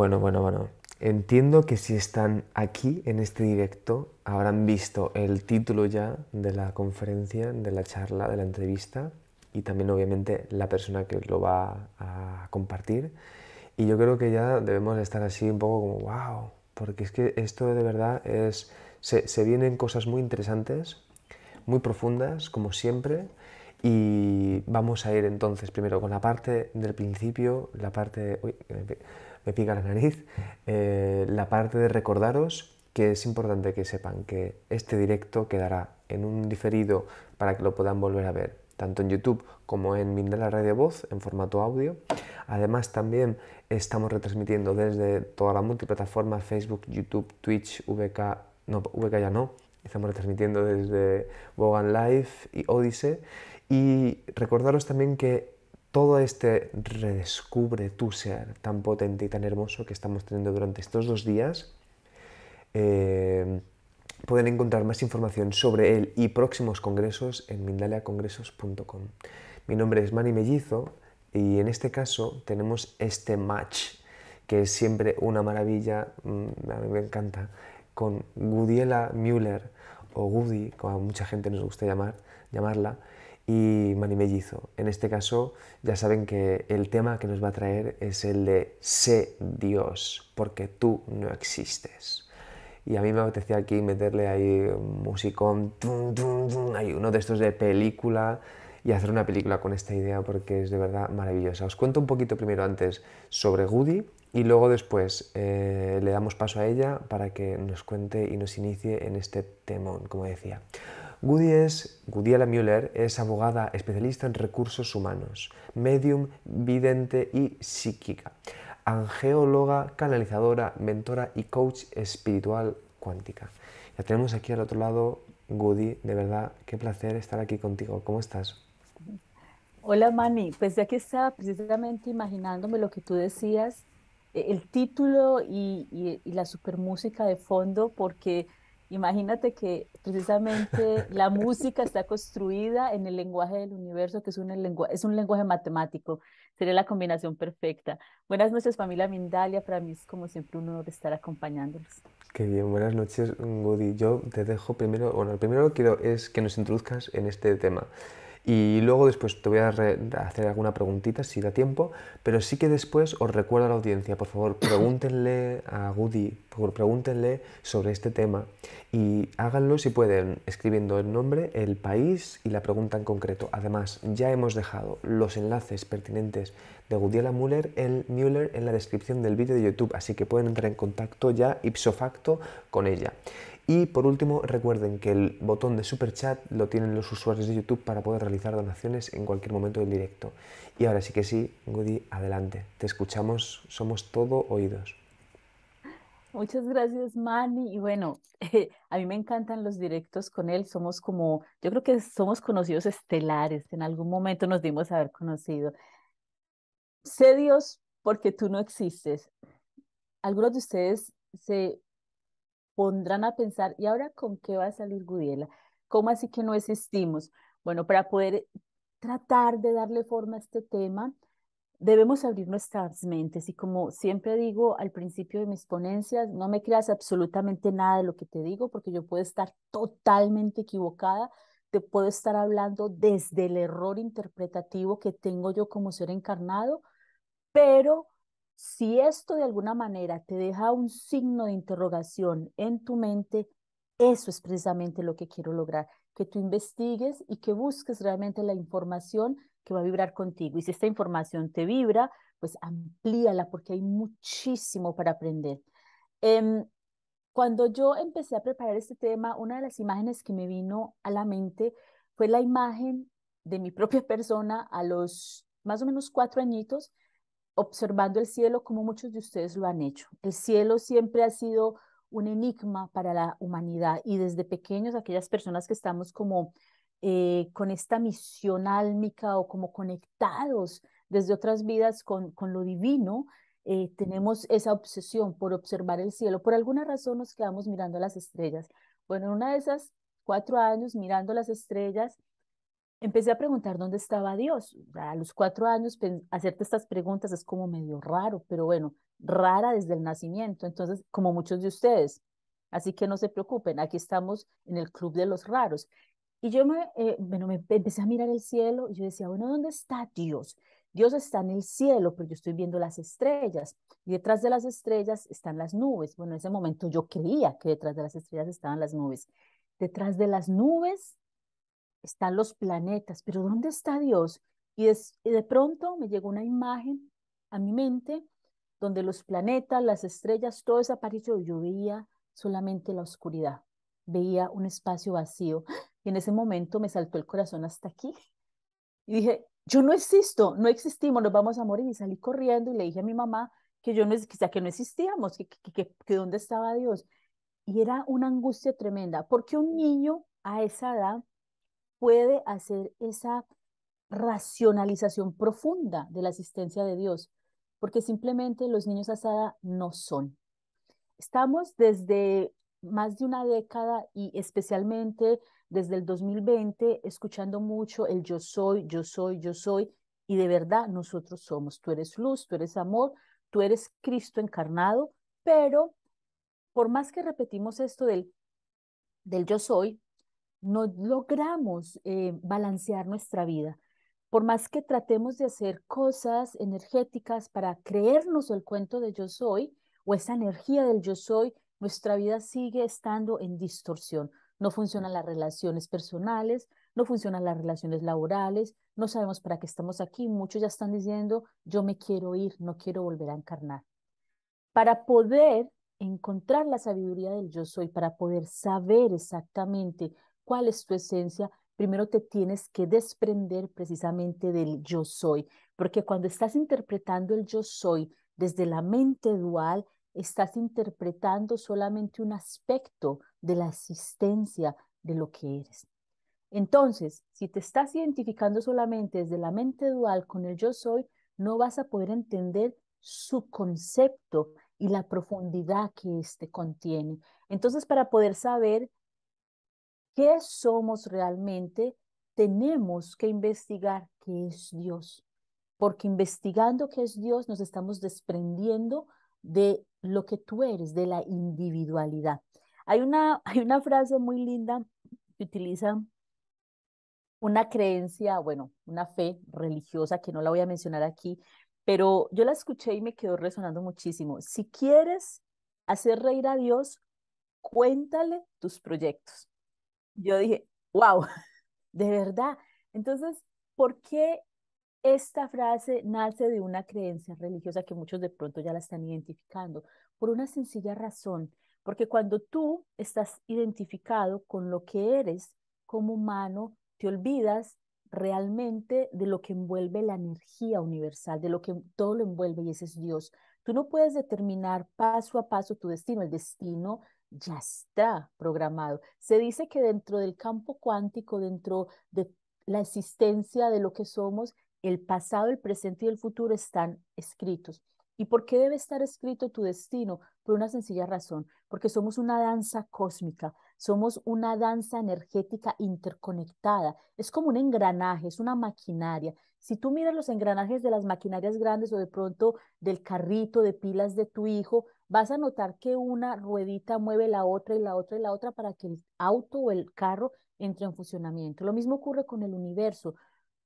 Bueno, bueno, bueno. Entiendo que si están aquí en este directo habrán visto el título ya de la conferencia, de la charla, de la entrevista y también obviamente la persona que lo va a compartir. Y yo creo que ya debemos estar así un poco como, wow, porque es que esto de verdad es, se, vienen cosas muy interesantes, muy profundas, como siempre. Y vamos a ir entonces primero con la parte del principio, la parte... Uy, me pica la nariz, eh, la parte de recordaros que es importante que sepan que este directo quedará en un diferido para que lo puedan volver a ver, tanto en YouTube como en Mindela Radio Voz, en formato audio. Además, también estamos retransmitiendo desde toda la multiplataforma, Facebook, YouTube, Twitch, VK, no, VK ya no, estamos retransmitiendo desde Bogan Live y Odyssey. Y recordaros también que todo este redescubre tu ser tan potente y tan hermoso que estamos teniendo durante estos dos días. Eh, pueden encontrar más información sobre él y próximos congresos en mindaliacongresos.com. Mi nombre es Manny Mellizo y en este caso tenemos este match, que es siempre una maravilla, mm, a mí me encanta, con Gudiela Müller o Gudi, como mucha gente nos gusta llamar, llamarla y Mani Mellizo. En este caso, ya saben que el tema que nos va a traer es el de sé Dios, porque tú no existes. Y a mí me apetecía aquí meterle ahí un musicón, hay uno de estos de película y hacer una película con esta idea porque es de verdad maravillosa. Os cuento un poquito primero antes sobre Goody y luego después eh, le damos paso a ella para que nos cuente y nos inicie en este temón, como decía. Goody es, Gudiela Müller es abogada especialista en recursos humanos, medium, vidente y psíquica, angeóloga, canalizadora, mentora y coach espiritual cuántica. Ya tenemos aquí al otro lado, Goody, de verdad, qué placer estar aquí contigo. ¿Cómo estás? Hola Mani, pues ya que estaba precisamente imaginándome lo que tú decías, e, el título y, y la super música de fondo, porque Imagínate que precisamente la música está construida en el lenguaje del universo, que es un, es un lenguaje matemático. Sería la combinación perfecta. Buenas noches, familia Mindalia. Para mí es como siempre un honor estar acompañándolos. Qué bien, buenas noches, Woody. Yo te dejo primero, bueno, primero que quiero es que nos introduzcas en este tema. Y luego después te voy a hacer alguna preguntita si da tiempo, pero sí que después os recuerdo a la audiencia, por favor, pregúntenle a Goody, pregúntenle sobre este tema y háganlo si pueden escribiendo el nombre, el país y la pregunta en concreto. Además, ya hemos dejado los enlaces pertinentes de Gudiela Müller, el Müller en la descripción del vídeo de YouTube, así que pueden entrar en contacto ya ipso facto con ella. Y por último, recuerden que el botón de super chat lo tienen los usuarios de YouTube para poder realizar donaciones en cualquier momento del directo. Y ahora sí que sí, Goody, adelante. Te escuchamos, somos todo oídos. Muchas gracias, Manny. Y bueno, a mí me encantan los directos con él. Somos como, yo creo que somos conocidos estelares. En algún momento nos dimos a haber conocido. Sé Dios porque tú no existes. Algunos de ustedes se pondrán a pensar, ¿y ahora con qué va a salir Gudiela? ¿Cómo así que no existimos? Bueno, para poder tratar de darle forma a este tema, debemos abrir nuestras mentes y como siempre digo al principio de mis ponencias, no me creas absolutamente nada de lo que te digo porque yo puedo estar totalmente equivocada, te puedo estar hablando desde el error interpretativo que tengo yo como ser encarnado, pero si esto de alguna manera te deja un signo de interrogación en tu mente, eso es precisamente lo que quiero lograr, que tú investigues y que busques realmente la información que va a vibrar contigo. Y si esta información te vibra, pues amplíala porque hay muchísimo para aprender. Em, cuando yo empecé a preparar este tema, una de las imágenes que me vino a la mente fue la imagen de mi propia persona a los más o menos cuatro añitos, observando el cielo como muchos de ustedes lo han hecho. El cielo siempre ha sido un enigma para la humanidad y desde pequeños aquellas personas que estamos como eh, con esta misión álmica o como conectados desde otras vidas con, lo divino, eh, tenemos esa obsesión por observar el cielo. Por alguna razón nos quedamos mirando las estrellas. Bueno, en una de esas cuatro años mirando las estrellas, empecé a preguntar dónde estaba Dios. A los cuatro años, pues, hacerte estas preguntas es como medio raro, pero bueno, rara desde el nacimiento, entonces, como muchos de ustedes. Así que no se preocupen, aquí estamos en el club de los raros. Y yo me, eh, bueno, me empecé a mirar el cielo y yo decía, bueno, ¿dónde está Dios? Dios está en el cielo, pero yo estoy viendo las estrellas y detrás de las estrellas están las nubes. Bueno, en ese momento yo creía que detrás de las estrellas estaban las nubes. Detrás de las nubes están los planetas, pero ¿dónde está Dios? Y, de pronto me llegó una imagen a mi mente donde los planetas, las estrellas, todo desapareció. Yo veía solamente la oscuridad, veía un espacio vacío. Y en ese momento me saltó el corazón hasta aquí. Y dije, yo no existo, no existimos, nos vamos a morir. Y salí corriendo y le dije a mi mamá que yo no, que no existíamos, que, que, que dónde estaba Dios. Y era una angustia tremenda, porque un niño a esa edad puede hacer esa racionalización profunda de la existencia de Dios, porque simplemente los niños asada no son. Estamos desde más de una década y especialmente desde el 2020 escuchando mucho el yo soy, yo soy, yo soy, y de verdad nosotros somos, tú eres luz, tú eres amor, tú eres Cristo encarnado, pero por más que repetimos esto del, del yo soy, no logramos eh, balancear nuestra vida. Por más que tratemos de hacer cosas energéticas para creernos el cuento de yo soy o esa energía del yo soy, nuestra vida sigue estando en distorsión. No funcionan las relaciones personales, no funcionan las relaciones laborales, no sabemos para qué estamos aquí. Muchos ya están diciendo, yo me quiero ir, no quiero volver a encarnar. Para poder encontrar la sabiduría del yo soy, para poder saber exactamente cuál es tu esencia, primero te tienes que desprender precisamente del yo soy, porque cuando estás interpretando el yo soy desde la mente dual, estás interpretando solamente un aspecto de la existencia de lo que eres. Entonces, si te estás identificando solamente desde la mente dual con el yo soy, no vas a poder entender su concepto y la profundidad que éste contiene. Entonces, para poder saber qué somos realmente, tenemos que investigar qué es Dios, porque investigando qué es Dios nos estamos desprendiendo de lo que tú eres, de la individualidad. Hay una, hay una frase muy linda que utiliza una creencia, bueno, una fe religiosa que no la voy a mencionar aquí, pero yo la escuché y me quedó resonando muchísimo. Si quieres hacer reír a Dios, cuéntale tus proyectos yo dije, wow, de verdad. Entonces, ¿por qué esta frase nace de una creencia religiosa que muchos de pronto ya la están identificando? Por una sencilla razón, porque cuando tú estás identificado con lo que eres como humano, te olvidas realmente de lo que envuelve la energía universal, de lo que todo lo envuelve y ese es Dios. Tú no puedes determinar paso a paso tu destino, el destino ya está programado. Se dice que dentro del campo cuántico, dentro de la existencia de lo que somos, el pasado, el presente y el futuro están escritos. ¿Y por qué debe estar escrito tu destino? Por una sencilla razón, porque somos una danza cósmica, somos una danza energética interconectada, es como un engranaje, es una maquinaria. Si tú miras los engranajes de las maquinarias grandes o de pronto del carrito de pilas de tu hijo, vas a notar que una ruedita mueve la otra y la otra y la otra para que el auto o el carro entre en funcionamiento. Lo mismo ocurre con el universo.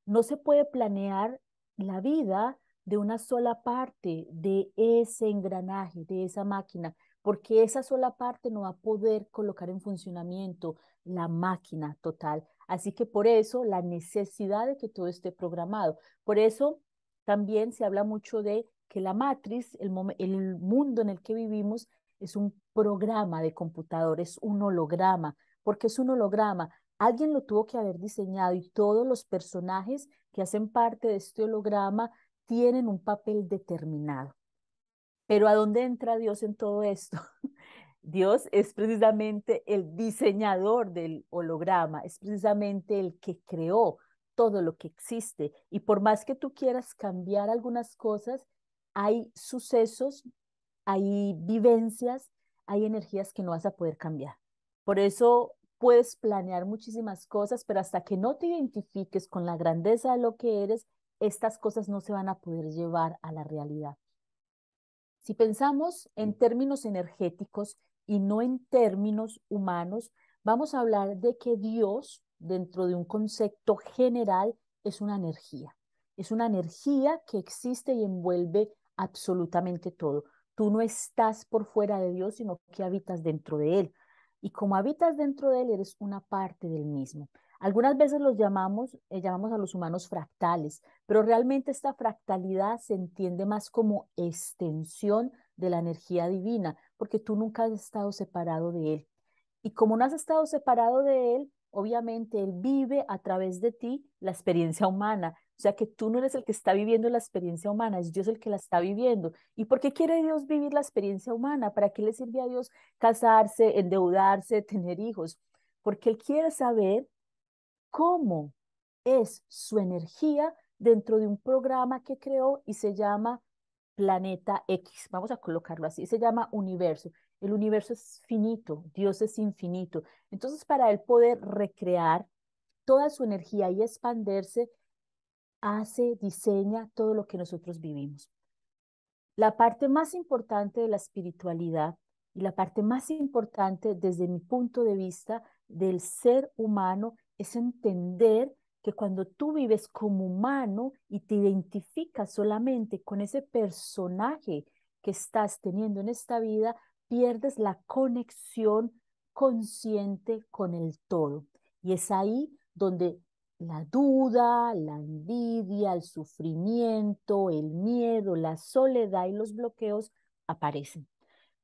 No se puede planear la vida de una sola parte de ese engranaje, de esa máquina, porque esa sola parte no va a poder colocar en funcionamiento la máquina total. Así que por eso la necesidad de que todo esté programado. Por eso también se habla mucho de que la matriz, el, mundo en el que vivimos, es un programa de computador, es un holograma. porque es un holograma? Alguien lo tuvo que haber diseñado y todos los personajes que hacen parte de este holograma tienen un papel determinado. Pero ¿a dónde entra Dios en todo esto? Dios es precisamente el diseñador del holograma, es precisamente el que creó todo lo que existe. Y por más que tú quieras cambiar algunas cosas, hay sucesos, hay vivencias, hay energías que no vas a poder cambiar. Por eso puedes planear muchísimas cosas, pero hasta que no te identifiques con la grandeza de lo que eres, estas cosas no se van a poder llevar a la realidad. Si pensamos en términos energéticos y no en términos humanos, vamos a hablar de que Dios, dentro de un concepto general, es una energía. Es una energía que existe y envuelve absolutamente todo. Tú no estás por fuera de Dios, sino que habitas dentro de Él. Y como habitas dentro de Él, eres una parte del mismo. Algunas veces los llamamos, eh, llamamos a los humanos fractales, pero realmente esta fractalidad se entiende más como extensión de la energía divina, porque tú nunca has estado separado de Él. Y como no has estado separado de Él, obviamente Él vive a través de ti la experiencia humana o sea que tú no eres el que está viviendo la experiencia humana, es Dios el que la está viviendo. ¿Y por qué quiere Dios vivir la experiencia humana? ¿Para qué le sirve a Dios casarse, endeudarse, tener hijos? Porque Él quiere saber cómo es su energía dentro de un programa que creó y se llama Planeta X. Vamos a colocarlo así, se llama universo. El universo es finito, Dios es infinito. Entonces, para Él poder recrear toda su energía y expandirse, hace, diseña todo lo que nosotros vivimos. La parte más importante de la espiritualidad y la parte más importante desde mi punto de vista del ser humano es entender que cuando tú vives como humano y te identificas solamente con ese personaje que estás teniendo en esta vida, pierdes la conexión consciente con el todo. Y es ahí donde la duda, la envidia, el sufrimiento, el miedo, la soledad y los bloqueos aparecen.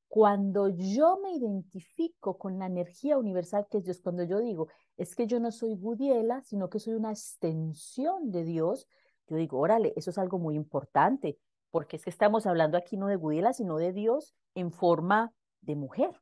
Cuando yo me identifico con la energía universal que es Dios, cuando yo digo, es que yo no soy Gudiela, sino que soy una extensión de Dios, yo digo, órale, eso es algo muy importante, porque es que estamos hablando aquí no de Gudiela, sino de Dios en forma de mujer.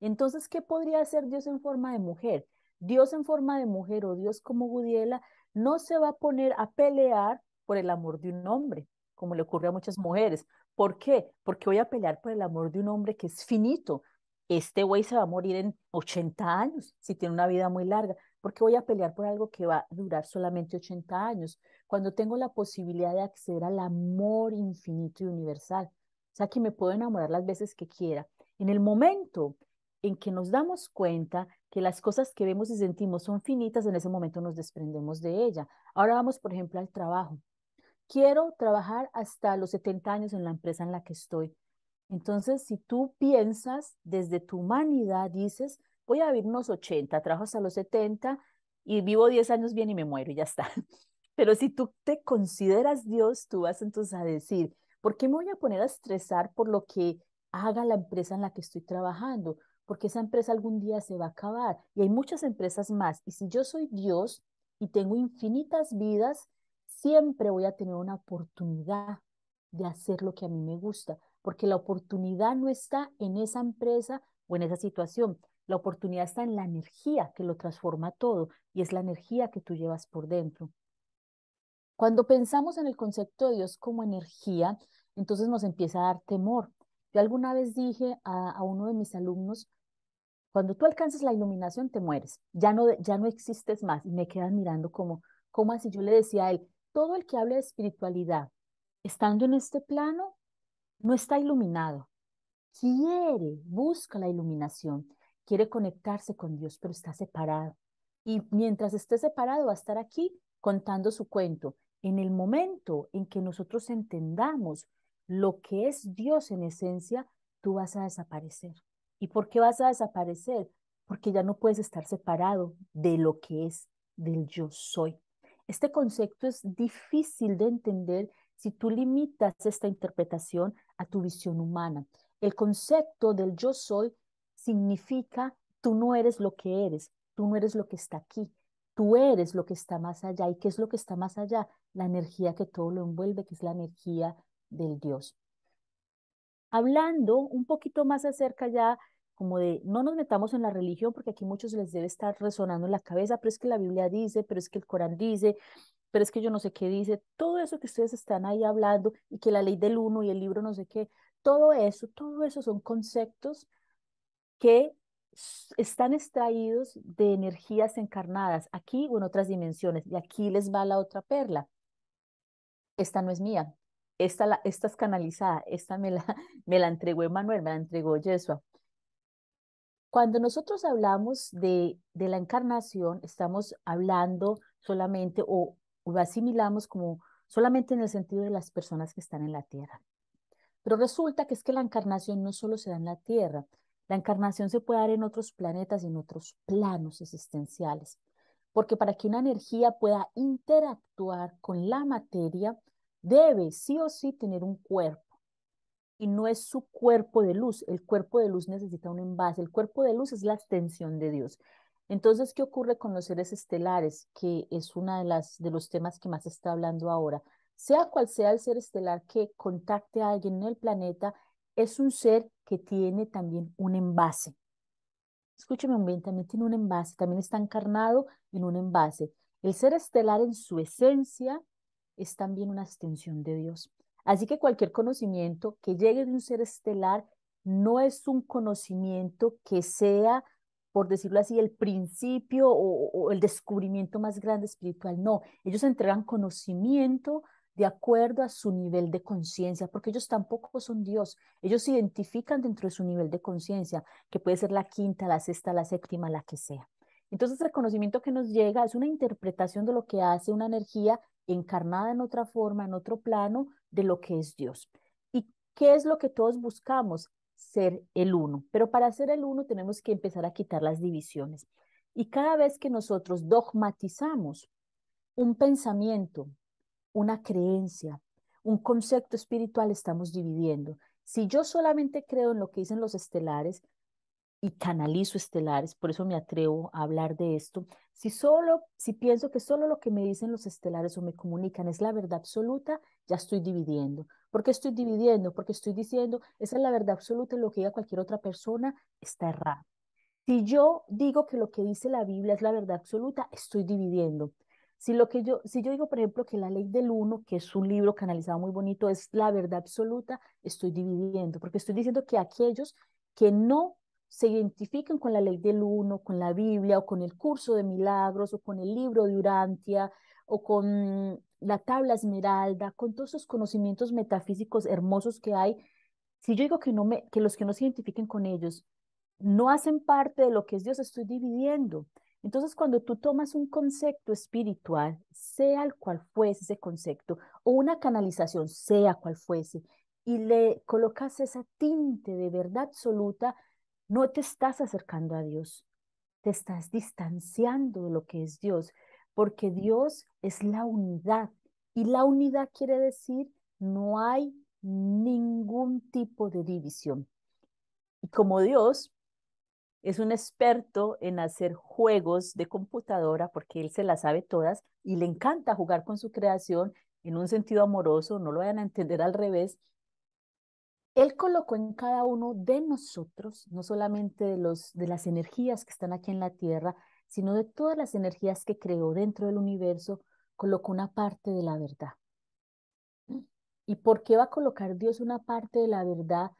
Entonces, ¿qué podría hacer Dios en forma de mujer? Dios en forma de mujer o Dios como Gudiela no se va a poner a pelear por el amor de un hombre, como le ocurre a muchas mujeres. ¿Por qué? Porque voy a pelear por el amor de un hombre que es finito. Este güey se va a morir en 80 años, si tiene una vida muy larga. porque voy a pelear por algo que va a durar solamente 80 años? Cuando tengo la posibilidad de acceder al amor infinito y universal. O sea, que me puedo enamorar las veces que quiera. En el momento en que nos damos cuenta que las cosas que vemos y sentimos son finitas, en ese momento nos desprendemos de ella. Ahora vamos, por ejemplo, al trabajo. Quiero trabajar hasta los 70 años en la empresa en la que estoy. Entonces, si tú piensas desde tu humanidad, dices, voy a vivir unos 80, trabajo hasta los 70 y vivo 10 años bien y me muero y ya está. Pero si tú te consideras Dios, tú vas entonces a decir, ¿por qué me voy a poner a estresar por lo que haga la empresa en la que estoy trabajando? porque esa empresa algún día se va a acabar y hay muchas empresas más. Y si yo soy Dios y tengo infinitas vidas, siempre voy a tener una oportunidad de hacer lo que a mí me gusta, porque la oportunidad no está en esa empresa o en esa situación, la oportunidad está en la energía que lo transforma todo y es la energía que tú llevas por dentro. Cuando pensamos en el concepto de Dios como energía, entonces nos empieza a dar temor. Yo alguna vez dije a, uno de mis alumnos, cuando tú alcanzas la iluminación, te mueres. Ya no, ya no existes más. Y me quedan mirando como, como así yo le decía a él, todo el que hable de espiritualidad, estando en este plano, no está iluminado. Quiere, busca la iluminación, quiere conectarse con Dios, pero está separado. Y mientras esté separado, va a estar aquí contando su cuento. En el momento en que nosotros entendamos lo que es Dios en esencia, tú vas a desaparecer. ¿Y por qué vas a desaparecer? Porque ya no puedes estar separado de lo que es, del yo soy. Este concepto es difícil de entender si tú limitas esta interpretación a tu visión humana. El concepto del yo soy significa tú no eres lo que eres, tú no eres lo que está aquí, tú eres lo que está más allá. ¿Y qué es lo que está más allá? La energía que todo lo envuelve, que es la energía del Dios hablando un poquito más acerca ya como de no nos metamos en la religión porque aquí muchos les debe estar resonando en la cabeza, pero es que la Biblia dice, pero es que el Corán dice, pero es que yo no sé qué dice, todo eso que ustedes están ahí hablando y que la ley del uno y el libro no sé qué, todo eso, todo eso son conceptos que están extraídos de energías encarnadas aquí o en otras dimensiones. Y aquí les va la otra perla. Esta no es mía, esta, es canalizada, esta me la, me la entregó Emanuel, me la entregó Yeshua. Cuando nosotros hablamos de, la encarnación, estamos hablando solamente o, o asimilamos como solamente en el sentido de las personas que están en la tierra. Pero resulta que es que la encarnación no solo se da en la tierra, la encarnación se puede dar en otros planetas y en otros planos existenciales. Porque para que una energía pueda interactuar con la materia, debe sí o sí tener un cuerpo. Y no es su cuerpo de luz. El cuerpo de luz necesita un envase. El cuerpo de luz es la extensión de Dios. Entonces, ¿qué ocurre con los seres estelares? Que es uno de, las, de los temas que más se está hablando ahora. Sea cual sea el ser estelar que contacte a alguien en el planeta, es un ser que tiene también un envase. Escúchame un bien, también tiene un envase, también está encarnado en un envase. El ser estelar en su esencia es también una extensión de Dios. Así que cualquier conocimiento que llegue de un ser estelar no es un conocimiento que sea, por decirlo así, el principio o, el descubrimiento más grande espiritual. No, ellos entregan conocimiento de acuerdo a su nivel de conciencia, porque ellos tampoco son Dios, ellos se identifican dentro de su nivel de conciencia, que puede ser la quinta, la sexta, la séptima, la que sea. Entonces el conocimiento que nos llega es una interpretación de lo que hace una energía encarnada en otra forma, en otro plano de lo que es Dios. ¿Y qué es lo que todos buscamos? Ser el uno. Pero para ser el uno tenemos que empezar a quitar las divisiones. Y cada vez que nosotros dogmatizamos un pensamiento, una creencia, un concepto espiritual, estamos dividiendo. Si yo solamente creo en lo que dicen los estelares, y canalizo estelares, por eso me atrevo a hablar de esto, si solo, si pienso que solo lo que me dicen los estelares o me comunican es la verdad absoluta, ya estoy dividiendo. ¿Por qué estoy dividiendo? Porque estoy diciendo, esa es la verdad absoluta y lo que diga cualquier otra persona está errado. Si yo digo que lo que dice la Biblia es la verdad absoluta, estoy dividiendo. Si, lo que yo, si yo digo, por ejemplo, que la ley del uno, que es un libro canalizado muy bonito, es la verdad absoluta, estoy dividiendo, porque estoy diciendo que aquellos que no se identifican con la ley del uno, con la Biblia o con el curso de milagros o con el libro de Urantia o con la tabla esmeralda, con todos esos conocimientos metafísicos hermosos que hay, si yo digo que, no me, que los que no se identifiquen con ellos no hacen parte de lo que es Dios, estoy dividiendo. Entonces, cuando tú tomas un concepto espiritual, sea el cual fuese ese concepto, o una canalización, sea cual fuese, y le colocas esa tinte de verdad absoluta, no te estás acercando a Dios, te estás distanciando de lo que es Dios, porque Dios es la unidad y la unidad quiere decir no hay ningún tipo de división. Y como Dios es un experto en hacer juegos de computadora porque él se las sabe todas y le encanta jugar con su creación en un sentido amoroso, no lo vayan a entender al revés, él colocó en cada uno de nosotros, no solamente de, las energías que están aquí en la Tierra, sino de todas las energías que creó dentro del universo, colocó una parte de la verdad. ¿Y por qué va a colocar Dios una parte de la verdad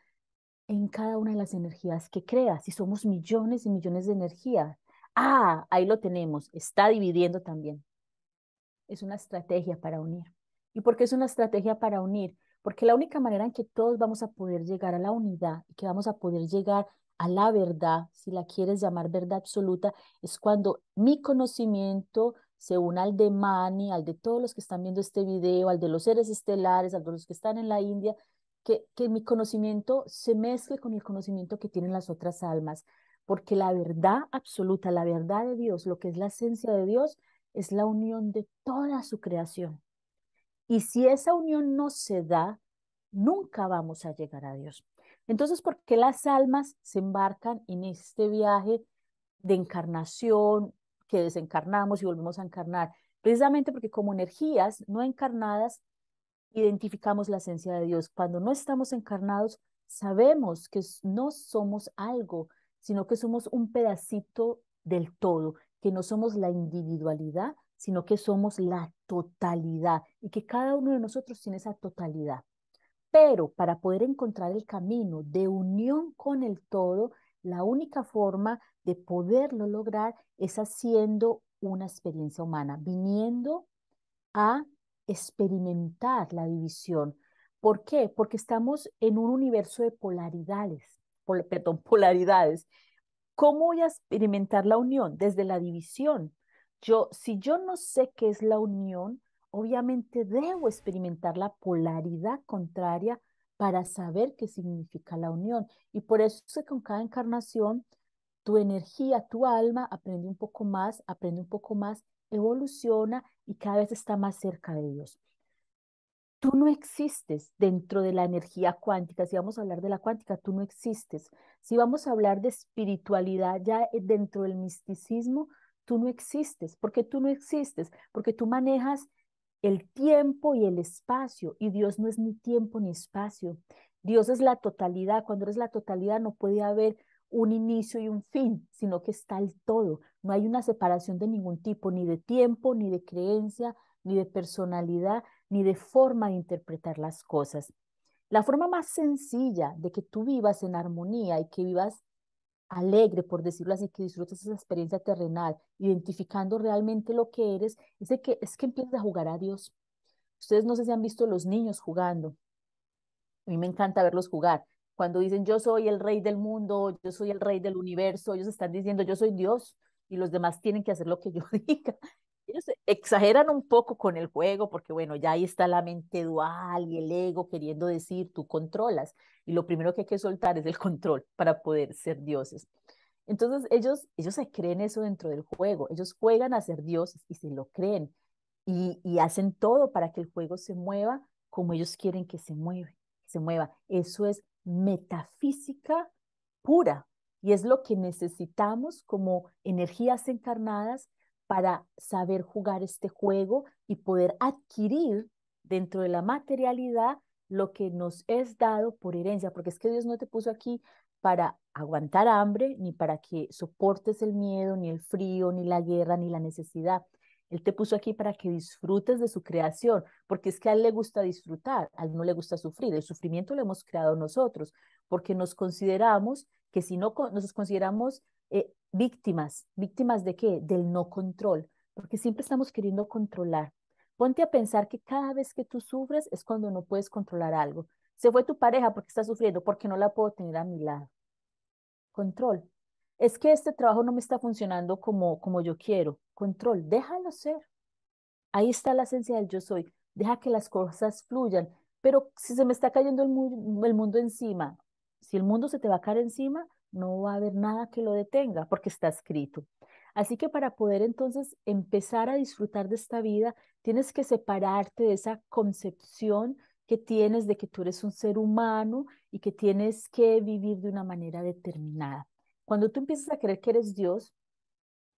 en cada una de las energías que crea? Si somos millones y millones de energías. Ah, ahí lo tenemos, está dividiendo también. Es una estrategia para unir. ¿Y por qué es una estrategia para unir? porque la única manera en que todos vamos a poder llegar a la unidad y que vamos a poder llegar a la verdad, si la quieres llamar verdad absoluta, es cuando mi conocimiento se une al de Mani, al de todos los que están viendo este video, al de los seres estelares, al de los que están en la India, que, que mi conocimiento se mezcle con el conocimiento que tienen las otras almas, porque la verdad absoluta, la verdad de Dios, lo que es la esencia de Dios, es la unión de toda su creación. Y si esa unión no se da, nunca vamos a llegar a Dios. Entonces, ¿por qué las almas se embarcan en este viaje de encarnación, que desencarnamos y volvemos a encarnar? Precisamente porque como energías no encarnadas, identificamos la esencia de Dios. Cuando no estamos encarnados, sabemos que no somos algo, sino que somos un pedacito del todo, que no somos la individualidad, sino que somos la totalidad y que cada uno de nosotros tiene esa totalidad. Pero para poder encontrar el camino de unión con el todo, la única forma de poderlo lograr es haciendo una experiencia humana, viniendo a experimentar la división. ¿Por qué? Porque estamos en un universo de polaridades, polaridades. ¿Cómo voy a experimentar la unión? Desde la división, yo, si yo no sé qué es la unión, obviamente debo experimentar la polaridad contraria para saber qué significa la unión. Y por eso sé que con cada encarnación, tu energía, tu alma aprende un poco más, aprende un poco más, evoluciona y cada vez está más cerca de Dios. Tú no existes dentro de la energía cuántica. Si vamos a hablar de la cuántica, tú no existes. Si vamos a hablar de espiritualidad ya eh, dentro del misticismo, tú no existes, porque tú no existes, porque tú manejas el tiempo y el espacio, y Dios no es ni tiempo ni espacio. Dios es la totalidad, cuando eres la totalidad no puede haber un inicio y un fin, sino que está el todo. No hay una separación de ningún tipo, ni de tiempo, ni de creencia, ni de personalidad, ni de forma de interpretar las cosas. La forma más sencilla de que tú vivas en armonía y que vivas alegre, por decirlo así, que disfrutes esa experiencia terrenal, identificando realmente lo que eres, es, que, es que empiezas a jugar a Dios. Ustedes no sé si han visto los niños jugando. A mí me encanta verlos jugar. Cuando dicen yo soy el rey del mundo, yo soy el rey del universo, ellos están diciendo yo soy Dios y los demás tienen que hacer lo que yo diga ellos exageran un poco con el juego porque, bueno, ya ahí está la mente dual y el ego queriendo decir, tú controlas. Y lo primero que hay que soltar es el control para poder ser dioses. Entonces ellos, ellos se creen eso dentro del juego. Ellos juegan a ser dioses y se lo creen. Y, hacen todo para que el juego se mueva como ellos quieren que se, que se mueva. Eso es metafísica pura. Y es lo que necesitamos como energías encarnadas para saber jugar este juego y poder adquirir dentro de la materialidad lo que nos es dado por herencia, porque es que Dios no te puso aquí para aguantar hambre, ni para que soportes el miedo, ni el frío, ni la guerra, ni la necesidad. Él te puso aquí para que disfrutes de su creación, porque es que a él le gusta disfrutar, a él no le gusta sufrir. El sufrimiento lo hemos creado nosotros, porque nos consideramos que si no nos consideramos eh, víctimas, víctimas de qué? Del no control, porque siempre estamos queriendo controlar. Ponte a pensar que cada vez que tú sufres es cuando no puedes controlar algo. Se fue tu pareja porque está sufriendo, porque no la puedo tener a mi lado. Control. Es que este trabajo no me está funcionando como, como yo quiero. Control. Déjalo ser. Ahí está la esencia del yo soy. Deja que las cosas fluyan. Pero si se me está cayendo el, el mundo encima, si el mundo se te va a caer encima, no va a haber nada que lo detenga porque está escrito. Así que para poder entonces empezar a disfrutar de esta vida, tienes que separarte de esa concepción que tienes de que tú eres un ser humano y que tienes que vivir de una manera determinada. Cuando tú empiezas a creer que eres Dios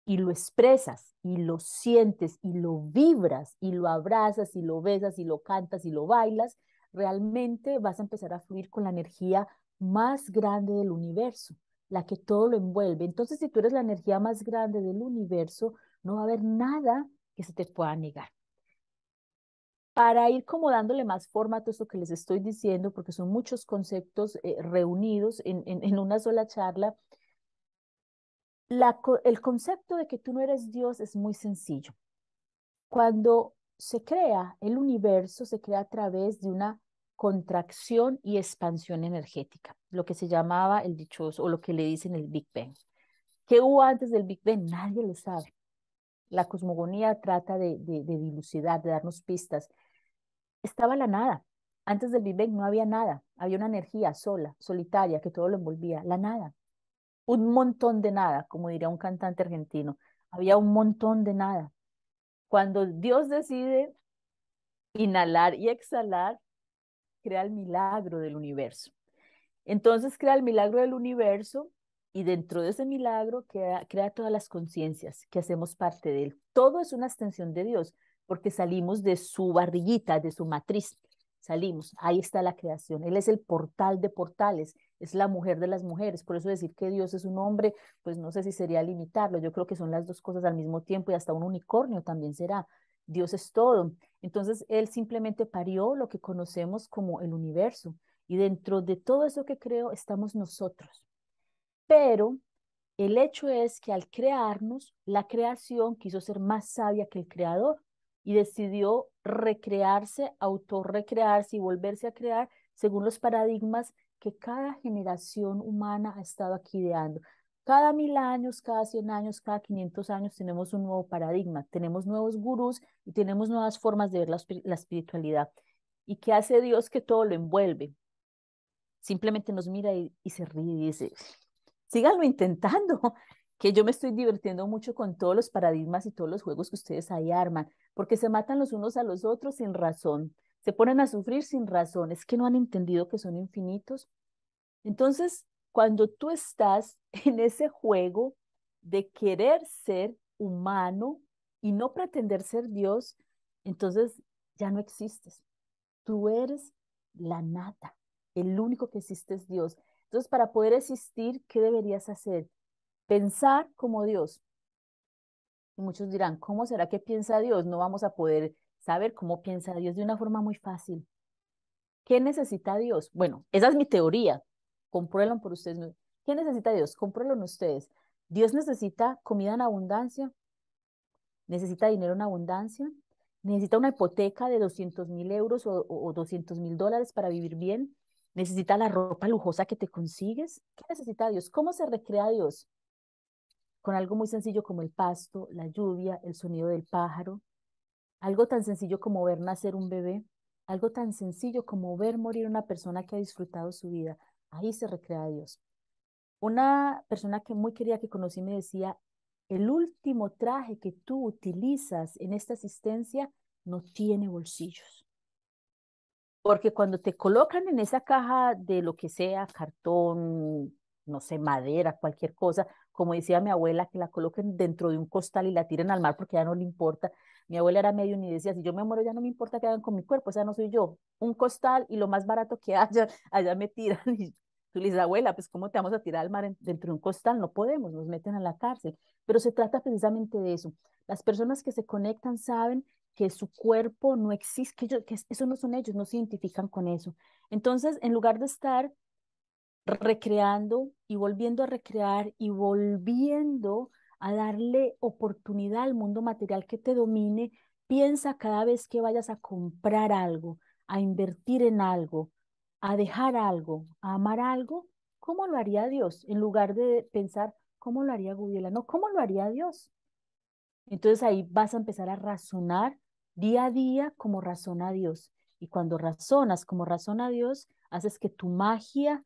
y lo expresas y lo sientes y lo vibras y lo abrazas y lo besas y lo cantas y lo bailas, realmente vas a empezar a fluir con la energía más grande del universo, la que todo lo envuelve. Entonces, si tú eres la energía más grande del universo, no va a haber nada que se te pueda negar. Para ir como dándole más forma a todo esto que les estoy diciendo, porque son muchos conceptos eh, reunidos en, una sola charla, el concepto de que tú no eres Dios es muy sencillo. Cuando se crea el universo, se crea a través de una contracción y expansión energética, lo que se llamaba el dichoso o lo que le dicen el Big Bang. ¿Qué hubo antes del Big Bang? Nadie lo sabe. La cosmogonía trata de, de dilucidar, de darnos pistas. Estaba la nada. Antes del Big Bang no había nada. Había una energía sola, solitaria, que todo lo envolvía. La nada. Un montón de nada, como diría un cantante argentino. Había un montón de nada. Cuando Dios decide inhalar y exhalar, crea el milagro del universo. Entonces crea el milagro del universo y dentro de ese milagro crea, todas las conciencias que hacemos parte de él. Todo es una extensión de Dios porque salimos de su barriguita, de su matriz. Salimos, ahí está la creación. Él es el portal de portales, es la mujer de las mujeres. Por eso decir que Dios es un hombre, pues no sé si sería limitarlo. Yo creo que son las dos cosas al mismo tiempo y hasta un unicornio también será. Dios es todo. Entonces, Él simplemente parió lo que conocemos como el universo. Y dentro de todo eso que creo estamos nosotros. Pero el hecho es que al crearnos, la creación quiso ser más sabia que el creador y decidió recrearse, autorrecrearse y volverse a crear según los paradigmas que cada generación humana ha estado aquí ideando. Cada mil años, cada cien años, cada quinientos años tenemos un nuevo paradigma, tenemos nuevos gurús y tenemos nuevas formas de ver la, espiritualidad. ¿Y qué hace Dios que todo lo envuelve? Simplemente nos mira y, y se ríe y dice, síganlo intentando, que yo me estoy divirtiendo mucho con todos los paradigmas y todos los juegos que ustedes ahí arman, porque se matan los unos a los otros sin razón, se ponen a sufrir sin razón, es que no han entendido que son infinitos. Entonces, cuando tú estás en ese juego de querer ser humano y no pretender ser Dios, entonces ya no existes. Tú eres la nada. El único que existe es Dios. Entonces, para poder existir, ¿qué deberías hacer? Pensar como Dios. Y muchos dirán, ¿cómo será que piensa Dios? No vamos a poder saber cómo piensa Dios de una forma muy fácil. ¿Qué necesita Dios? Bueno, esa es mi teoría comprueban por ustedes ¿Qué necesita Dios? en ustedes. Dios necesita comida en abundancia, necesita dinero en abundancia, necesita una hipoteca de 200 mil euros o, o 200 mil dólares para vivir bien, necesita la ropa lujosa que te consigues. ¿Qué necesita Dios? ¿Cómo se recrea Dios? Con algo muy sencillo como el pasto, la lluvia, el sonido del pájaro, algo tan sencillo como ver nacer un bebé, algo tan sencillo como ver morir una persona que ha disfrutado su vida, Ahí se recrea Dios. Una persona que muy quería que conocí me decía, el último traje que tú utilizas en esta asistencia no tiene bolsillos. Porque cuando te colocan en esa caja de lo que sea, cartón, no sé, madera, cualquier cosa, como decía mi abuela, que la coloquen dentro de un costal y la tiren al mar porque ya no le importa. Mi abuela era medio y decía, si yo me muero ya no me importa qué hagan con mi cuerpo, o sea, no soy yo. Un costal y lo más barato que haya, allá me tiran. Y tú le dices, abuela, pues ¿cómo te vamos a tirar al mar dentro de un costal? No podemos, nos meten a la cárcel. Pero se trata precisamente de eso. Las personas que se conectan saben que su cuerpo no existe, que eso no son ellos, no se identifican con eso. Entonces, en lugar de estar recreando y volviendo a recrear y volviendo a darle oportunidad al mundo material que te domine, piensa cada vez que vayas a comprar algo, a invertir en algo, a dejar algo, a amar algo, ¿cómo lo haría Dios? En lugar de pensar, ¿cómo lo haría Gubiela? No, ¿cómo lo haría Dios? Entonces ahí vas a empezar a razonar día a día como razona Dios. Y cuando razonas como razona Dios, haces que tu magia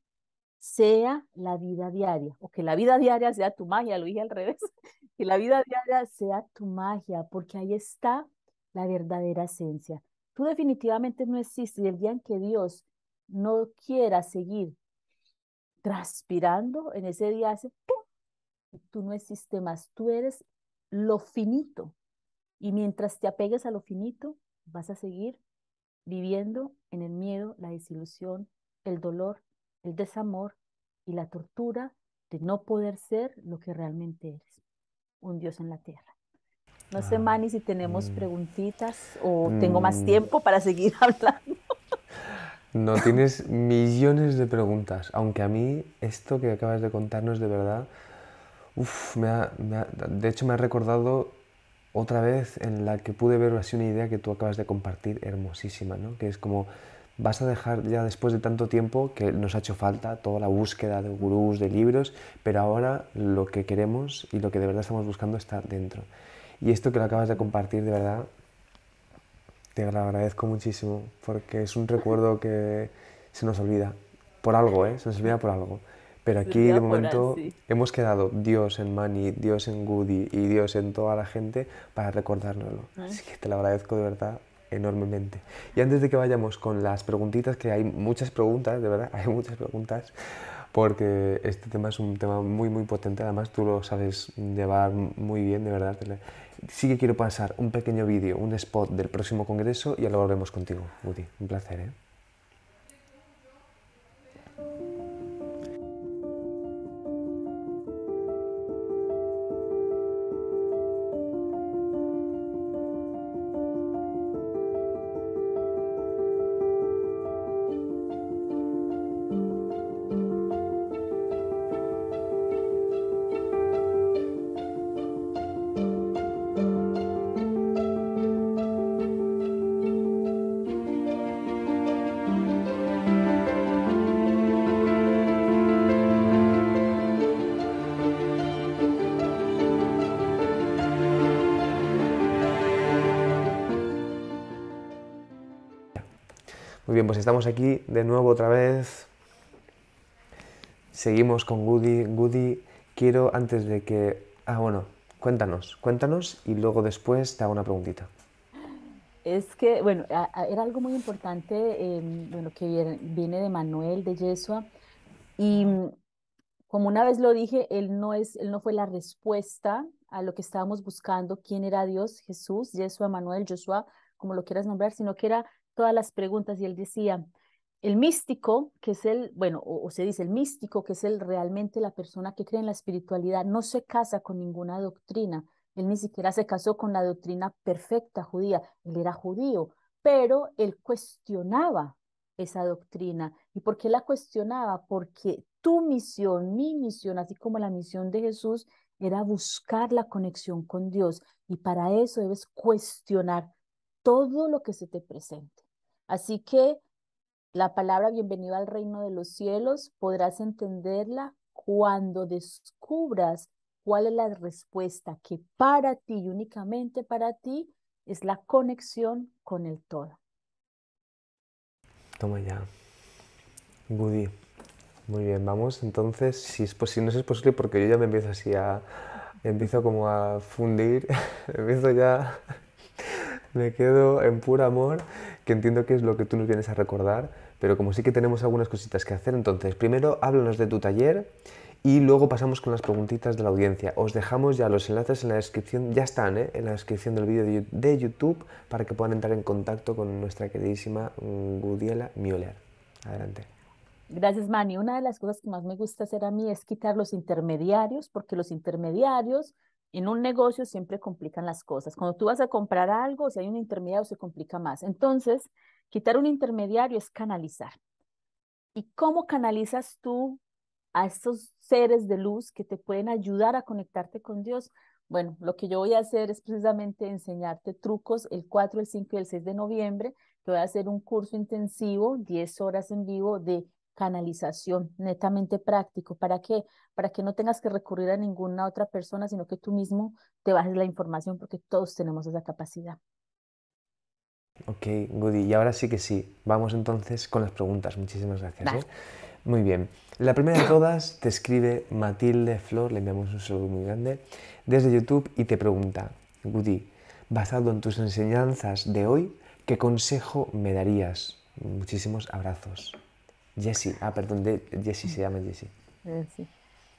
sea la vida diaria, o que la vida diaria sea tu magia, lo dije al revés, que la vida diaria sea tu magia, porque ahí está la verdadera esencia. Tú definitivamente no existes y el día en que Dios no quiera seguir transpirando, en ese día tú no existes más, tú eres lo finito. Y mientras te apegues a lo finito, vas a seguir viviendo en el miedo, la desilusión, el dolor, el desamor y la tortura de no poder ser lo que realmente eres, un Dios en la tierra. No sé, ah, Mani, si tenemos mm. preguntitas o tengo más mm. tiempo para seguir hablando. No, tienes millones de preguntas, aunque a mí esto que acabas de contarnos de verdad, uf, me de hecho me ha recordado otra vez en la que pude ver así una idea que tú acabas de compartir, hermosísima, ¿no? que es como vas a dejar ya después de tanto tiempo que nos ha hecho falta toda la búsqueda de gurús, de libros, pero ahora lo que queremos y lo que de verdad estamos buscando está dentro. Y esto que lo acabas de compartir, de verdad, te lo agradezco muchísimo, porque es un recuerdo que se nos olvida, por algo, ¿eh? Se nos olvida por algo. Pero aquí de momento hemos quedado Dios en Mani, Dios en Goody y Dios en toda la gente para recordárnoslo. Así que te lo agradezco de verdad enormemente. Y antes de que vayamos con las preguntitas, que hay muchas preguntas, de verdad, hay muchas preguntas, porque este tema es un tema muy, muy potente, además tú lo sabes llevar muy bien, de verdad. Sí que quiero pasar un pequeño vídeo, un spot del próximo congreso y luego lo volvemos contigo, Woody. Un placer, ¿eh? bien, pues estamos aquí de nuevo otra vez. Seguimos con Gudi, Goody, quiero antes de que... Ah, bueno, cuéntanos, cuéntanos y luego después te hago una preguntita. Es que, bueno, era algo muy importante, em, bueno, que viene, de Manuel, de Yeshua, y mm, como una vez lo dije, él no, es, él no fue la respuesta a lo que estábamos buscando, quién era Dios, Jesús, Yeshua, Manuel, Joshua, como lo quieras nombrar, sino que era todas las preguntas y él decía, el místico, que es el, bueno, o, se dice el místico, que es el realmente la persona que cree en la espiritualidad, no se casa con ninguna doctrina. Él ni siquiera se casó con la doctrina perfecta judía. Él era judío, pero él cuestionaba esa doctrina. ¿Y por qué la cuestionaba? Porque tu misión, mi misión, así como la misión de Jesús, era buscar la conexión con Dios. Y para eso debes cuestionar todo lo que se te presente Así que la palabra bienvenido al reino de los cielos podrás entenderla cuando descubras cuál es la respuesta que para ti y únicamente para ti es la conexión con el todo. Toma ya. Woody. Muy bien, vamos entonces, si, es, pues, si no es posible, porque yo ya me empiezo así a... empiezo como a fundir, empiezo ya me quedo en puro amor, que entiendo que es lo que tú nos vienes a recordar, pero como sí que tenemos algunas cositas que hacer, entonces primero háblanos de tu taller y luego pasamos con las preguntitas de la audiencia. Os dejamos ya los enlaces en la descripción, ya están ¿eh? en la descripción del vídeo de YouTube para que puedan entrar en contacto con nuestra queridísima mm, Gudiela Müller. Adelante. Gracias, Mani. Una de las cosas que más me gusta hacer a mí es quitar los intermediarios, porque los intermediarios en un negocio siempre complican las cosas. Cuando tú vas a comprar algo, si hay un intermediario, se complica más. Entonces, quitar un intermediario es canalizar. ¿Y cómo canalizas tú a estos seres de luz que te pueden ayudar a conectarte con Dios? Bueno, lo que yo voy a hacer es precisamente enseñarte trucos el 4, el 5 y el 6 de noviembre. Te voy a hacer un curso intensivo, 10 horas en vivo de canalización, netamente práctico. ¿Para qué? Para que no tengas que recurrir a ninguna otra persona, sino que tú mismo te bajes la información porque todos tenemos esa capacidad. Ok, Goody, y ahora sí que sí. Vamos entonces con las preguntas. Muchísimas gracias. ¿eh? Muy bien. La primera de todas te escribe Matilde Flor, le enviamos un saludo muy grande, desde YouTube y te pregunta, Goody, basado en tus enseñanzas de hoy, ¿qué consejo me darías? Muchísimos abrazos. Jessie, ah, perdón, de Jessy, se llama Jessy. Eh,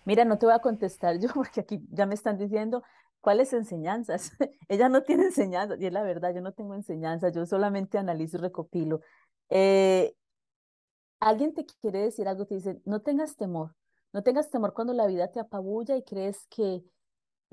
Mira, no te voy a contestar yo porque aquí ya me están diciendo cuáles enseñanzas. Ella no tiene enseñanzas, y es la verdad, yo no tengo enseñanzas, yo solamente analizo y recopilo. Eh, alguien te quiere decir algo, te dice, no tengas temor, no tengas temor cuando la vida te apabulla y crees que,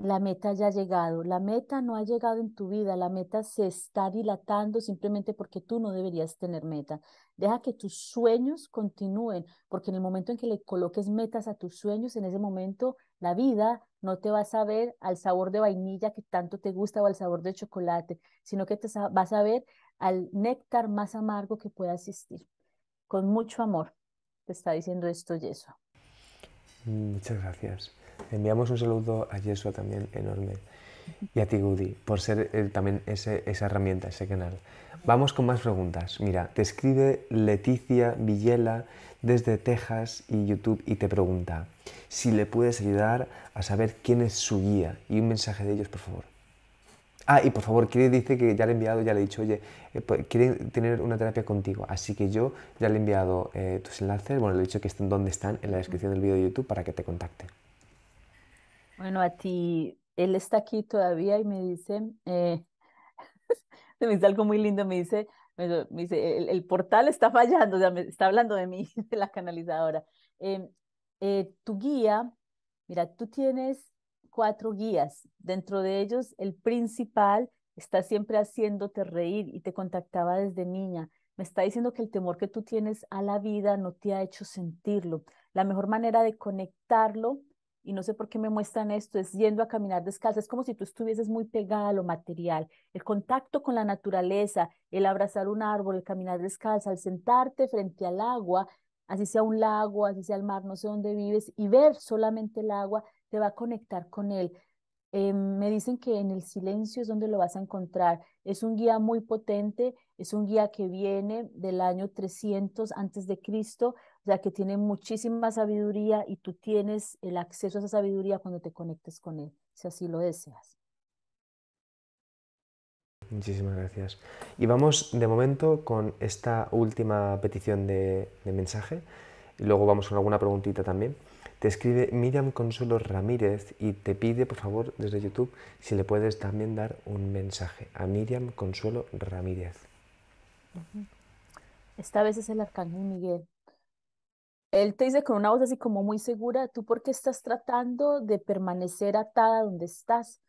la meta ya ha llegado, la meta no ha llegado en tu vida, la meta se está dilatando simplemente porque tú no deberías tener meta. Deja que tus sueños continúen, porque en el momento en que le coloques metas a tus sueños, en ese momento la vida no te va a saber al sabor de vainilla que tanto te gusta o al sabor de chocolate, sino que te vas a ver al néctar más amargo que pueda existir. Con mucho amor te está diciendo esto Yeso. Mm, muchas gracias. Enviamos un saludo a Yeshua también enorme y a ti, Gudi, por ser eh, también ese, esa herramienta, ese canal. Vamos con más preguntas. Mira, te escribe Leticia Villela desde Texas y YouTube y te pregunta si le puedes ayudar a saber quién es su guía y un mensaje de ellos, por favor. Ah, y por favor, quiere dice que ya le he enviado, ya le he dicho, oye, eh, pues, quiere tener una terapia contigo, así que yo ya le he enviado eh, tus enlaces, bueno, le he dicho que están donde están en la descripción del vídeo de YouTube para que te contacte. Bueno, a ti, él está aquí todavía y me dice, eh, se me dice algo muy lindo, me dice, me, dice el, portal está fallando, está hablando de mí, de la canalizadora. Em, eh, tu guía, mira, tú tienes cuatro guías, dentro de ellos el principal está siempre haciéndote reír y te contactaba desde niña. Me está diciendo que el temor que tú tienes a la vida no te ha hecho sentirlo. La mejor manera de conectarlo y no sé por qué me muestran esto, es yendo a caminar descalza, es como si tú estuvieses muy pegada a lo material, el contacto con la naturaleza, el abrazar un árbol, el caminar descalza, el sentarte frente al agua, así sea un lago, así sea el mar, no sé dónde vives, y ver solamente el agua te va a conectar con él. Em, me dicen que en el silencio es donde lo vas a encontrar. Es un guía muy potente, es un guía que viene del año 300 antes de Cristo, ya que tiene muchísima sabiduría y tú tienes el acceso a esa sabiduría cuando te conectes con Él, si así lo deseas. Muchísimas gracias. Y vamos de momento con esta última petición de, de mensaje y luego vamos con alguna preguntita también. Te escribe Miriam Consuelo Ramírez y te pide, por favor, desde YouTube, si le puedes también dar un mensaje a Miriam Consuelo Ramírez. Esta vez es el Arcángel Miguel él te dice con una voz así como muy segura, ¿tú por qué estás tratando de permanecer atada donde estás?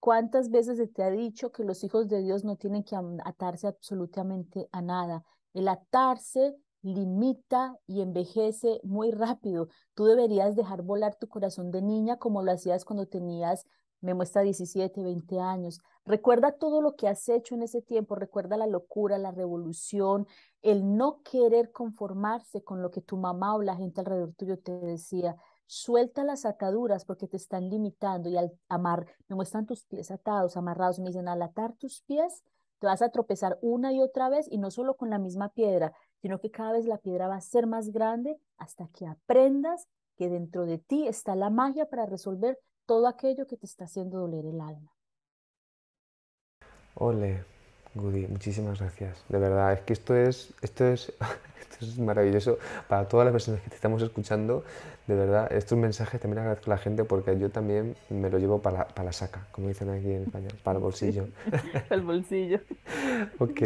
¿Cuántas veces te ha dicho que los hijos de Dios no tienen que atarse absolutamente a nada? El atarse limita y envejece muy rápido. Tú deberías dejar volar tu corazón de niña como lo hacías cuando tenías me muestra 17, 20 años. Recuerda todo lo que has hecho en ese tiempo, recuerda la locura, la revolución, el no querer conformarse con lo que tu mamá o la gente alrededor tuyo te decía. Suelta las ataduras porque te están limitando y al amar, me muestran tus pies atados, amarrados, me dicen al atar tus pies, te vas a tropezar una y otra vez y no solo con la misma piedra, sino que cada vez la piedra va a ser más grande hasta que aprendas que dentro de ti está la magia para resolver todo aquello que te está haciendo doler el alma. Ole, Gudi, muchísimas gracias. De verdad, es que esto es, esto es, esto es maravilloso para todas las personas que te estamos escuchando. De verdad, estos mensajes también agradezco a la gente porque yo también me lo llevo para, la saca, como dicen aquí en español, para el bolsillo. el bolsillo. ok,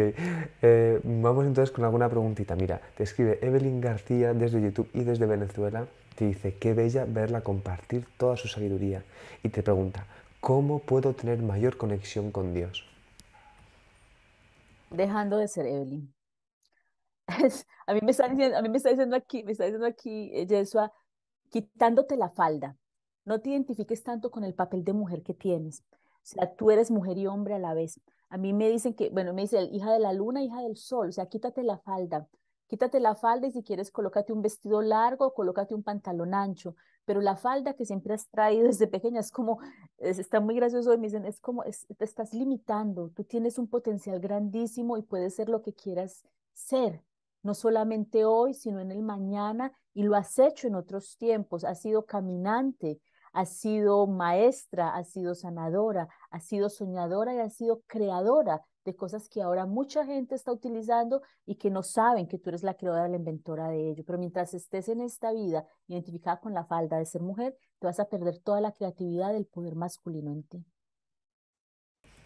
eh, vamos entonces con alguna preguntita. Mira, te escribe Evelyn García desde YouTube y desde Venezuela te dice, qué bella verla compartir toda su sabiduría. Y te pregunta, ¿cómo puedo tener mayor conexión con Dios? Dejando de ser Evelyn. a, mí me está diciendo, aquí, me está diciendo aquí, eh, quitándote la falda. No te identifiques tanto con el papel de mujer que tienes. O sea, tú eres mujer y hombre a la vez. A mí me dicen que, bueno, me dice hija de la luna, hija del sol, o sea, quítate la falda. Quítate la falda y si quieres colócate un vestido largo, colócate un pantalón ancho, pero la falda que siempre has traído desde pequeña es como, está muy gracioso me dicen, es como, te estás limitando, tú tienes un potencial grandísimo y puedes ser lo que quieras ser, no solamente hoy, sino en el mañana y lo has hecho en otros tiempos, has sido caminante, has sido maestra, has sido sanadora, has sido soñadora y has sido creadora de cosas que ahora mucha gente está utilizando y que no saben que tú eres la creadora, la inventora de ello. Pero mientras estés en esta vida identificada con la falda de ser mujer, te vas a perder toda la creatividad del poder masculino en ti.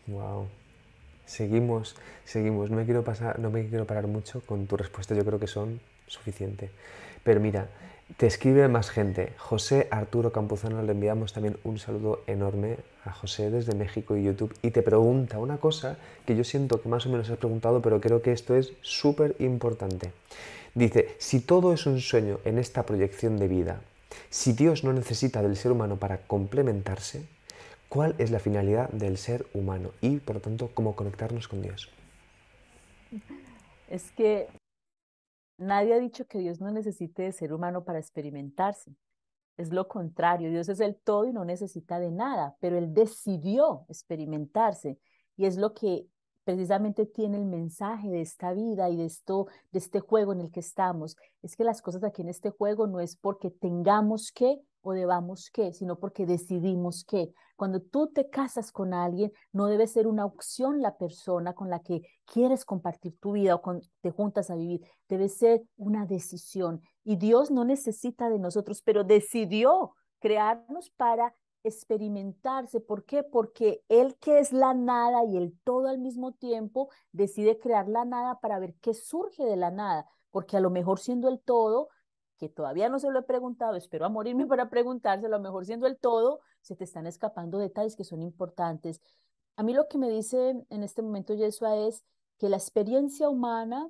Wow. Seguimos, seguimos. No me quiero pasar, no me quiero parar mucho con tu respuesta. Yo creo que son suficiente. Pero mira, te escribe más gente. José Arturo Campuzano, le enviamos también un saludo enorme a José desde México y YouTube. Y te pregunta una cosa que yo siento que más o menos has preguntado, pero creo que esto es súper importante. Dice, si todo es un sueño en esta proyección de vida, si Dios no necesita del ser humano para complementarse, ¿cuál es la finalidad del ser humano? Y, por lo tanto, ¿cómo conectarnos con Dios? Es que Nadie ha dicho que Dios no necesite de ser humano para experimentarse. Es lo contrario, Dios es el todo y no necesita de nada, pero Él decidió experimentarse y es lo que precisamente tiene el mensaje de esta vida y de, esto, de este juego en el que estamos. Es que las cosas aquí en este juego no es porque tengamos que, o debamos qué, sino porque decidimos qué. Cuando tú te casas con alguien, no debe ser una opción la persona con la que quieres compartir tu vida o te juntas a vivir, debe ser una decisión. Y Dios no necesita de nosotros, pero decidió crearnos para experimentarse. ¿Por qué? Porque Él que es la nada y el todo al mismo tiempo, decide crear la nada para ver qué surge de la nada, porque a lo mejor siendo el todo, todavía no se lo he preguntado, espero a morirme para preguntárselo, a lo mejor siendo el todo, se te están escapando detalles que son importantes. A mí lo que me dice en este momento Yeshua es que la experiencia humana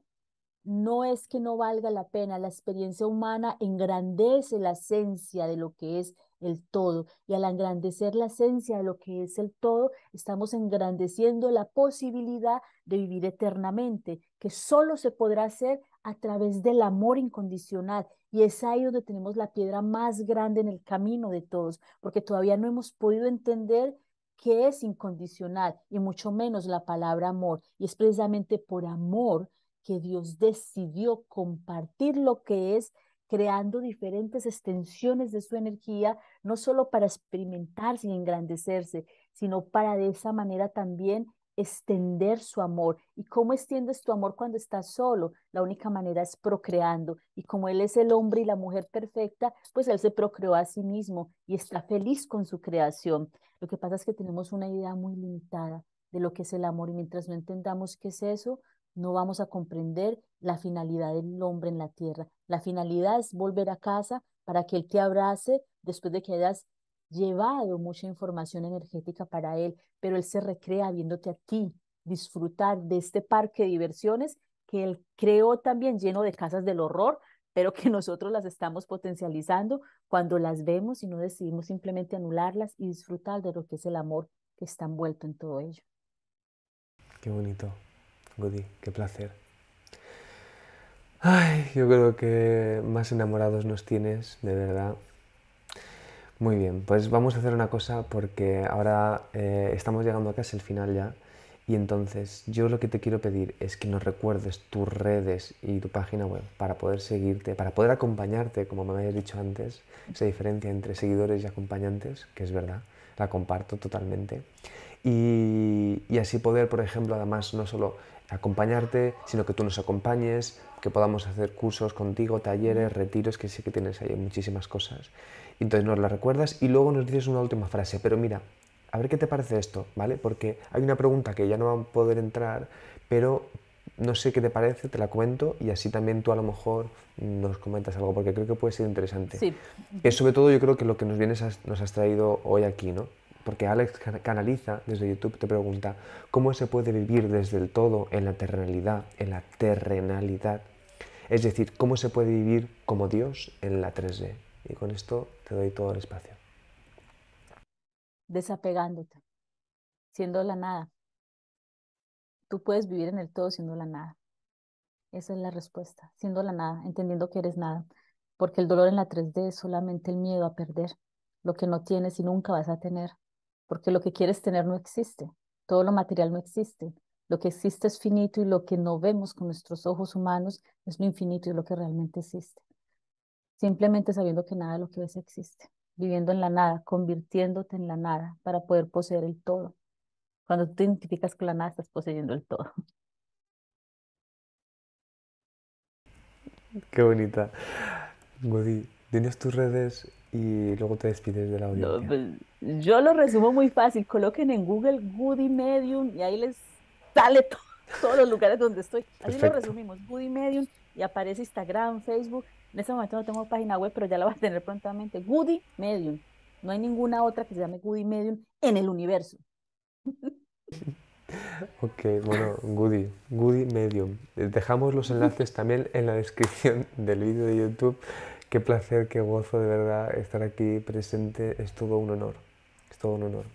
no es que no valga la pena, la experiencia humana engrandece la esencia de lo que es el todo y al engrandecer la esencia de lo que es el todo, estamos engrandeciendo la posibilidad de vivir eternamente, que solo se podrá hacer a través del amor incondicional y es ahí donde tenemos la piedra más grande en el camino de todos, porque todavía no hemos podido entender qué es incondicional y mucho menos la palabra amor. Y es precisamente por amor que Dios decidió compartir lo que es creando diferentes extensiones de su energía, no solo para experimentarse y engrandecerse, sino para de esa manera también extender su amor. ¿Y cómo extiendes tu amor cuando estás solo? La única manera es procreando. Y como Él es el hombre y la mujer perfecta, pues Él se procreó a sí mismo y está feliz con su creación. Lo que pasa es que tenemos una idea muy limitada de lo que es el amor y mientras no entendamos qué es eso, no vamos a comprender la finalidad del hombre en la tierra. La finalidad es volver a casa para que Él te abrace después de que hayas llevado mucha información energética para él, pero él se recrea viéndote aquí, disfrutar de este parque de diversiones que él creó también lleno de casas del horror, pero que nosotros las estamos potencializando cuando las vemos y no decidimos simplemente anularlas y disfrutar de lo que es el amor que está envuelto en todo ello. Qué bonito, Godi, qué placer. Ay, yo creo que más enamorados nos tienes, de verdad. Muy bien, pues vamos a hacer una cosa porque ahora eh, estamos llegando a casi el final ya. Y entonces yo lo que te quiero pedir es que nos recuerdes tus redes y tu página web para poder seguirte, para poder acompañarte, como me habías dicho antes, esa diferencia entre seguidores y acompañantes, que es verdad, la comparto totalmente. Y, y así poder, por ejemplo, además no solo acompañarte, sino que tú nos acompañes, que podamos hacer cursos contigo, talleres, retiros, que sé que tienes ahí muchísimas cosas entonces nos la recuerdas y luego nos dices una última frase. Pero mira, a ver qué te parece esto, ¿vale? Porque hay una pregunta que ya no va a poder entrar, pero no sé qué te parece, te la cuento y así también tú a lo mejor nos comentas algo, porque creo que puede ser interesante. Sí. Es sobre todo yo creo que lo que nos vienes nos has traído hoy aquí, ¿no? Porque Alex Canaliza desde YouTube te pregunta, ¿cómo se puede vivir desde el todo en la terrenalidad, en la terrenalidad? Es decir, ¿cómo se puede vivir como Dios en la 3D? Y con esto te doy todo el espacio. Desapegándote, siendo la nada. Tú puedes vivir en el todo siendo la nada. Esa es la respuesta, siendo la nada, entendiendo que eres nada, porque el dolor en la 3D es solamente el miedo a perder lo que no tienes y nunca vas a tener, porque lo que quieres tener no existe, todo lo material no existe, lo que existe es finito y lo que no vemos con nuestros ojos humanos es lo infinito y lo que realmente existe simplemente sabiendo que nada de lo que ves existe, viviendo en la nada, convirtiéndote en la nada para poder poseer el todo. Cuando tú te identificas con la nada, estás poseyendo el todo. Qué bonita. Woody, tienes tus redes y luego te despides de la pues, yo lo resumo muy fácil. Coloquen en Google Woody Medium y ahí les sale todos los lugares donde estoy. Así lo resumimos. Woody Medium y aparece Instagram, Facebook. En este momento no tengo página web, pero ya la vas a tener prontamente. Goody Medium. No hay ninguna otra que se llame Goody Medium en el universo. Ok, bueno, Goody, Goody Medium. Dejamos los enlaces también en la descripción del vídeo de YouTube. Qué placer, qué gozo de verdad estar aquí presente. Es todo un honor. Es todo un honor.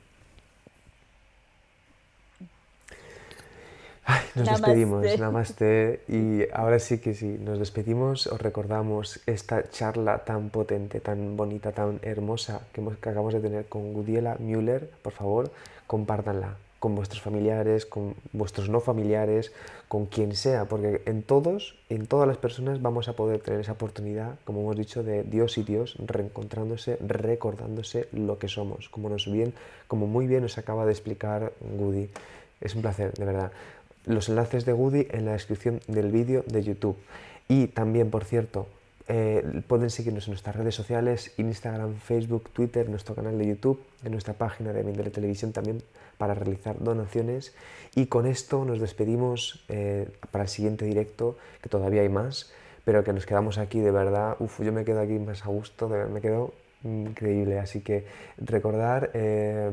Ay, nos despedimos, Namaste. Y ahora sí que sí, nos despedimos, os recordamos esta charla tan potente, tan bonita, tan hermosa que, acabamos de tener con Gudiela Müller. Por favor, compártanla con vuestros familiares, con vuestros no familiares, con quien sea, porque en todos, en todas las personas vamos a poder tener esa oportunidad, como hemos dicho, de Dios y Dios reencontrándose, recordándose lo que somos, como nos bien, como muy bien nos acaba de explicar Gudi. Es un placer, de verdad los enlaces de Goody en la descripción del vídeo de YouTube. Y también, por cierto, eh, pueden seguirnos en nuestras redes sociales, Instagram, Facebook, Twitter, nuestro canal de YouTube, en nuestra página de Mindele Televisión también para realizar donaciones. Y con esto nos despedimos eh, para el siguiente directo, que todavía hay más, pero que nos quedamos aquí de verdad. Uf, yo me quedo aquí más a gusto, de, me quedo increíble. Así que recordar eh,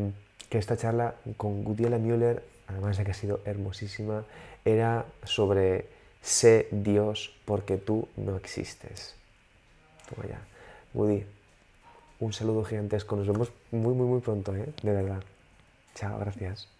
que esta charla con Gudiela Müller además de que ha sido hermosísima, era sobre sé Dios porque tú no existes. Toma ya. Woody, un saludo gigantesco. Nos vemos muy, muy, muy pronto, ¿eh? De verdad. Chao, gracias.